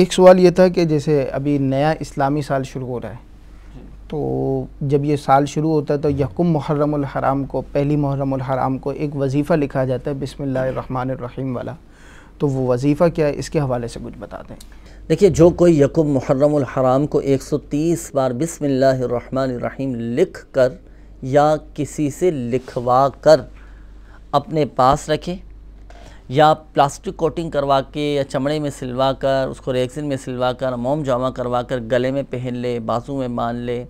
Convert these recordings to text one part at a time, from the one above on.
एक सवाल ये था कि जैसे अभी नया इस्लामी साल शुरू हो रहा है तो जब ये साल शुरू होता है तो यकुम मुहर्रमुल हराम को पहली मुहर्रमुल हराम को एक वजीफ़ा लिखा जाता है बिसमीम वाला तो वो वजीफ़ा क्या है इसके हवाले से कुछ बता दें देखिए जो कोई यकुम मुहर्रमुल हराम को 130 बार बिसमीम लिख कर या किसी से लिखवा कर अपने पास रखे या प्लास्टिक कोटिंग करवा के या चमड़े में सिलवा कर उसको रेक्सिन में सिलवा कर मोम जामा करवा कर गले में पहन ले बाजू में मान ले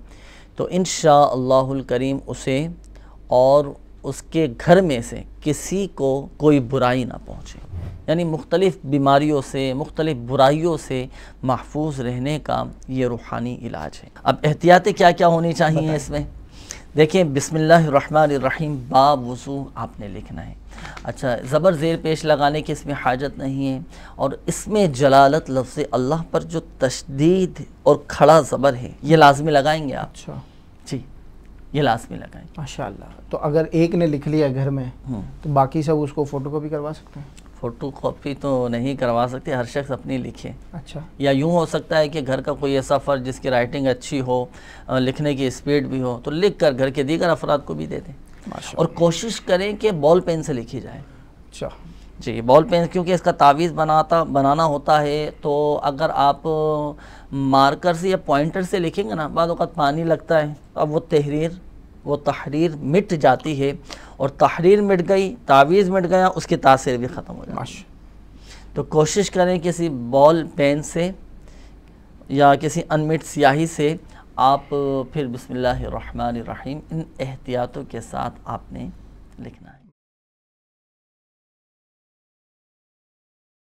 तो इन करीम उसे और उसके घर में से किसी को कोई बुराई ना पहुँचे यानी मुख्तलिफ़ बीमारियों से मुख्तलिफ़ बुराइयों से महफूज रहने का ये रूहानी इलाज है अब एहतियातें क्या क्या होनी चाहिए इसमें देखिए बिसमीम बा वज़ू आपने लिखना है अच्छा ज़बर ज़ेर पेश लगाने की इसमें हाजत नहीं है और इसमें जलालत लफ्ज़ अल्लाह पर जो तशदीद और खड़ा ज़बर है ये लाजमी लगाएंगे आप अच्छा जी ये लाजमी लगाएंगे माशा तो अगर एक ने लिख लिया घर में हम्म। तो बाकी सब उसको फ़ोटो कापी करवा सकते हैं फ़ोटो कापी तो नहीं करवा सकते हर शख्स अपनी लिखे अच्छा या यूँ हो सकता है कि घर का कोई ऐसा फ़र्ज जिसकी राइटिंग अच्छी हो लिखने की स्पीड भी हो तो लिख कर घर के दीगर अफराद को भी दे दें और कोशिश करें कि बॉल पेन से लिखी जाए अच्छा जी बॉल पेन क्योंकि इसका तावीज़ बनाता बनाना होता है तो अगर आप मार्कर से या पॉइंटर से लिखेंगे ना बाद पानी लगता है तो अब वो तहरीर वो तहरीर मिट जाती है और तहरीर मिट गई तावीज़ मिट गया उसकी तासीर भी ख़त्म हो जाए तो कोशिश करें किसी बॉल पेन से या किसी अनमिट स्याही से आप फिर बिसमीम इन एहतियातों के साथ आपने लिखना है